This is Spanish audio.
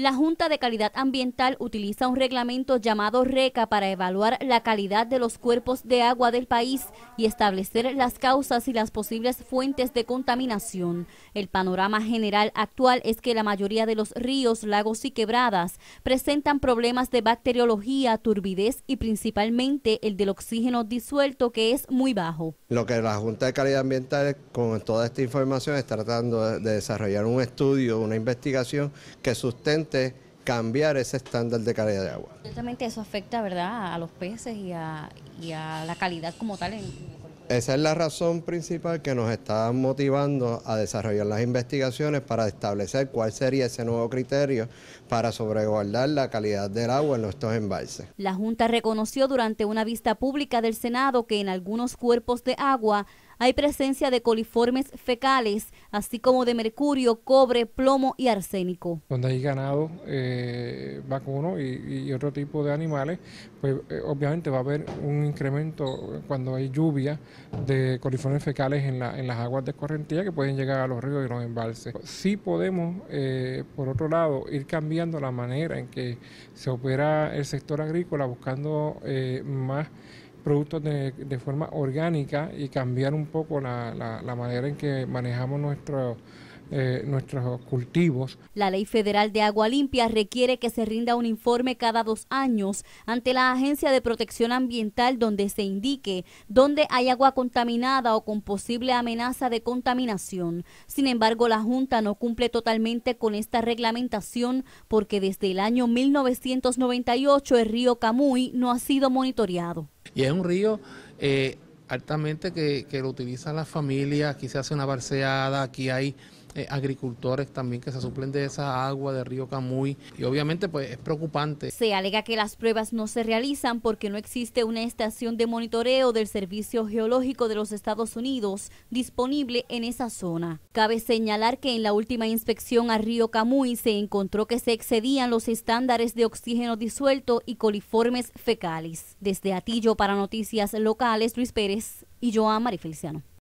La Junta de Calidad Ambiental utiliza un reglamento llamado RECA para evaluar la calidad de los cuerpos de agua del país y establecer las causas y las posibles fuentes de contaminación. El panorama general actual es que la mayoría de los ríos, lagos y quebradas presentan problemas de bacteriología, turbidez y principalmente el del oxígeno disuelto que es muy bajo. Lo que la Junta de Calidad Ambiental con toda esta información está tratando de desarrollar un estudio, una investigación que sustente cambiar ese estándar de calidad de agua. eso afecta ¿verdad? a los peces y a, la calidad como tal. Esa es la razón principal que nos está motivando a desarrollar las investigaciones para establecer cuál sería ese nuevo criterio para sobreguardar la calidad del agua en nuestros embalses. La Junta reconoció durante una vista pública del Senado que en algunos cuerpos de agua hay presencia de coliformes fecales, así como de mercurio, cobre, plomo y arsénico. Donde hay ganado eh, vacuno y, otro tipo de animales, pues eh, obviamente va a haber un incremento cuando hay lluvia de coliformes fecales en, las aguas de correntía que pueden llegar a los ríos y los embalses. Sí podemos, eh, por otro lado, ir cambiando la manera en que se opera el sector agrícola buscando más productos de, de forma orgánica y cambiar un poco la, la, la manera en que manejamos nuestro eh, nuestros cultivos. La Ley Federal de Agua Limpia requiere que se rinda un informe cada dos años ante la Agencia de Protección Ambiental donde se indique dónde hay agua contaminada o con posible amenaza de contaminación. Sin embargo, la Junta no cumple totalmente con esta reglamentación porque desde el año 1998 el río Camuy no ha sido monitoreado. Y es un río... Eh, altamente que, que, lo utilizan las familias, aquí se hace una barceada, aquí hay eh, agricultores también que se suplen de esa agua de Río Camuy y obviamente pues es preocupante. Se alega que las pruebas no se realizan porque no existe una estación de monitoreo del Servicio Geológico de los Estados Unidos disponible en esa zona. Cabe señalar que en la última inspección a Río Camuy se encontró que se excedían los estándares de oxígeno disuelto y coliformes fecales. Desde Atillo para Noticias Locales, Luis Pérez y Joan Marifeliciano.